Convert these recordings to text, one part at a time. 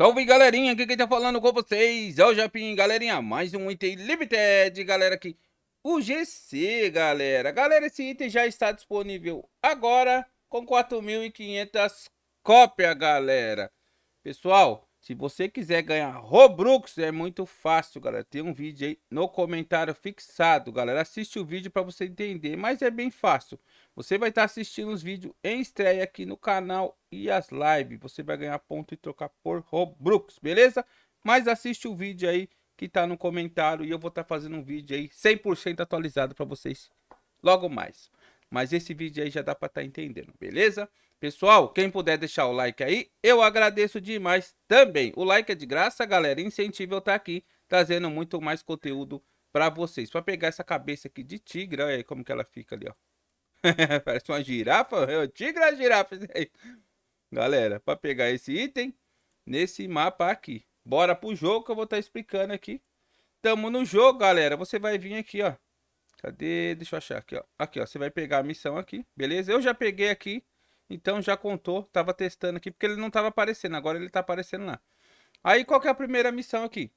Salve galerinha, aqui quem tá falando com vocês é o Japim, galerinha, mais um item limited, galera, aqui, o GC, galera, galera, esse item já está disponível agora com 4.500 cópias, galera, pessoal, se você quiser ganhar Robux, é muito fácil, galera. Tem um vídeo aí no comentário fixado, galera. Assiste o vídeo para você entender, mas é bem fácil. Você vai estar tá assistindo os vídeos em estreia aqui no canal e as lives. Você vai ganhar ponto e trocar por Robux, beleza? Mas assiste o vídeo aí que tá no comentário e eu vou estar tá fazendo um vídeo aí 100% atualizado para vocês logo mais. Mas esse vídeo aí já dá para estar tá entendendo, beleza? Pessoal, quem puder deixar o like aí, eu agradeço demais também. O like é de graça, galera. Incentivo eu estar tá aqui trazendo muito mais conteúdo para vocês. Para pegar essa cabeça aqui de tigre, olha aí como que ela fica ali, ó. Parece uma girafa, é tigre ou girafa? Galera, para pegar esse item nesse mapa aqui. Bora pro jogo que eu vou estar tá explicando aqui. Tamo no jogo, galera. Você vai vir aqui, ó. Cadê? Deixa eu achar aqui, ó. Aqui, ó. Você vai pegar a missão aqui, beleza? Eu já peguei aqui então já contou, tava testando aqui, porque ele não tava aparecendo, agora ele tá aparecendo lá. Aí qual que é a primeira missão aqui?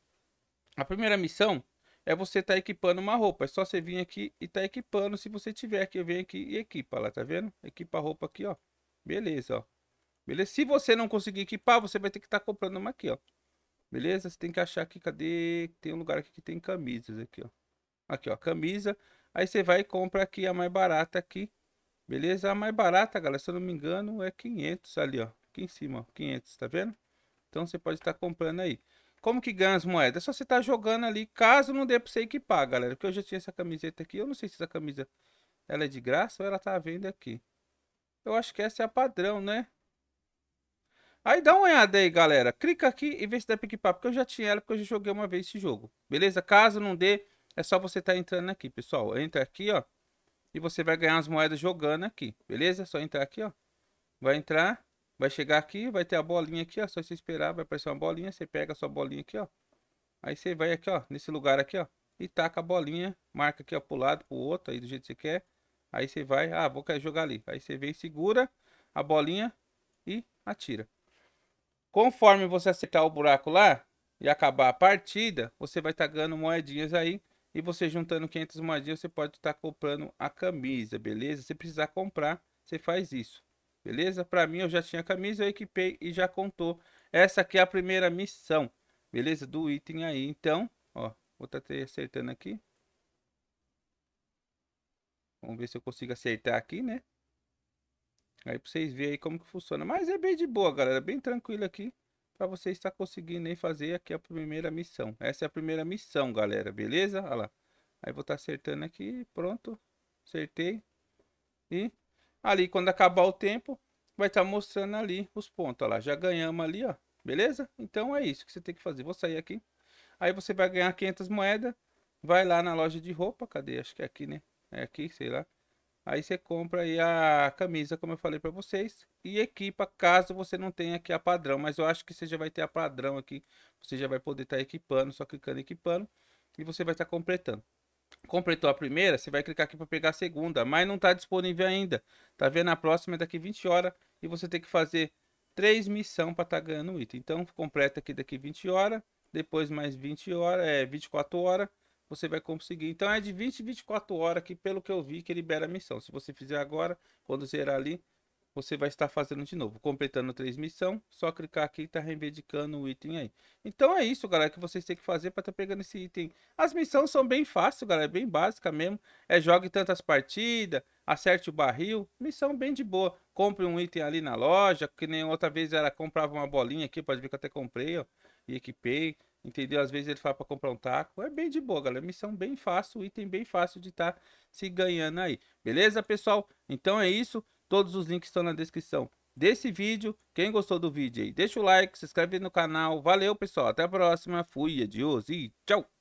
A primeira missão é você tá equipando uma roupa. É só você vir aqui e tá equipando. Se você tiver aqui, vem aqui e equipa lá, tá vendo? Equipa a roupa aqui, ó. Beleza, ó. Beleza? Se você não conseguir equipar, você vai ter que estar tá comprando uma aqui, ó. Beleza? Você tem que achar aqui, cadê? Tem um lugar aqui que tem camisas aqui, ó. Aqui, ó, camisa. Aí você vai e compra aqui a mais barata aqui, Beleza? A mais barata, galera, se eu não me engano, é 500 ali, ó. Aqui em cima, ó, 500, tá vendo? Então você pode estar comprando aí. Como que ganha as moedas? É só você estar jogando ali, caso não dê pra você equipar, galera. Porque eu já tinha essa camiseta aqui. Eu não sei se essa camisa ela é de graça ou ela tá à venda aqui. Eu acho que essa é a padrão, né? Aí dá uma olhada aí, galera. Clica aqui e vê se dá pra equipar. Porque eu já tinha ela, porque eu já joguei uma vez esse jogo. Beleza? Caso não dê, é só você estar entrando aqui, pessoal. Entra aqui, ó. E você vai ganhar as moedas jogando aqui, beleza? É só entrar aqui, ó. Vai entrar, vai chegar aqui, vai ter a bolinha aqui, ó. É só você esperar, vai aparecer uma bolinha. Você pega a sua bolinha aqui, ó. Aí você vai aqui, ó, nesse lugar aqui, ó. E taca a bolinha, marca aqui, ó, pro lado, pro outro, aí do jeito que você quer. Aí você vai, ah, vou querer jogar ali. Aí você vem, segura a bolinha e atira. Conforme você acertar o buraco lá e acabar a partida, você vai estar tá ganhando moedinhas aí e você juntando 500 moedinhas, você pode estar tá comprando a camisa, beleza? Se precisar comprar, você faz isso, beleza? Para mim, eu já tinha a camisa, eu equipei e já contou. Essa aqui é a primeira missão, beleza? Do item aí. Então, ó, vou estar tá acertando aqui. Vamos ver se eu consigo acertar aqui, né? Aí pra vocês verem aí como que funciona. Mas é bem de boa, galera. Bem tranquilo aqui para você estar conseguindo aí fazer aqui a primeira missão. Essa é a primeira missão, galera, beleza? Olha lá. Aí vou estar tá acertando aqui, pronto. Acertei. E ali quando acabar o tempo, vai estar tá mostrando ali os pontos, olha lá. Já ganhamos ali, ó. Beleza? Então é isso que você tem que fazer. Vou sair aqui. Aí você vai ganhar 500 moedas. Vai lá na loja de roupa, cadê? Acho que é aqui, né? É aqui, sei lá. Aí você compra aí a camisa, como eu falei para vocês, e equipa caso você não tenha aqui a padrão. Mas eu acho que você já vai ter a padrão aqui. Você já vai poder estar tá equipando, só clicando em equipando. E você vai estar tá completando. Completou a primeira, você vai clicar aqui para pegar a segunda, mas não está disponível ainda. Tá vendo? A próxima é daqui 20 horas e você tem que fazer três missão para estar tá ganhando item. Então completa aqui daqui 20 horas, depois mais 20 horas, é 24 horas você vai conseguir. Então é de 20 a 24 horas que, pelo que eu vi, que libera a missão. Se você fizer agora, quando zerar ali, você vai estar fazendo de novo. Completando três missões, só clicar aqui e tá reivindicando o item aí. Então é isso, galera, que vocês têm que fazer para estar tá pegando esse item. As missões são bem fáceis, galera, é bem básica mesmo. É jogue tantas partidas, acerte o barril, missão bem de boa. Compre um item ali na loja, que nem outra vez era comprava uma bolinha aqui, pode ver que eu até comprei, ó, e equipei. Entendeu? Às vezes ele fala para comprar um taco. É bem de boa, galera. Missão bem fácil, item bem fácil de estar tá se ganhando aí. Beleza, pessoal? Então é isso. Todos os links estão na descrição desse vídeo. Quem gostou do vídeo aí, deixa o like, se inscreve no canal. Valeu, pessoal. Até a próxima. Fui, adios e tchau.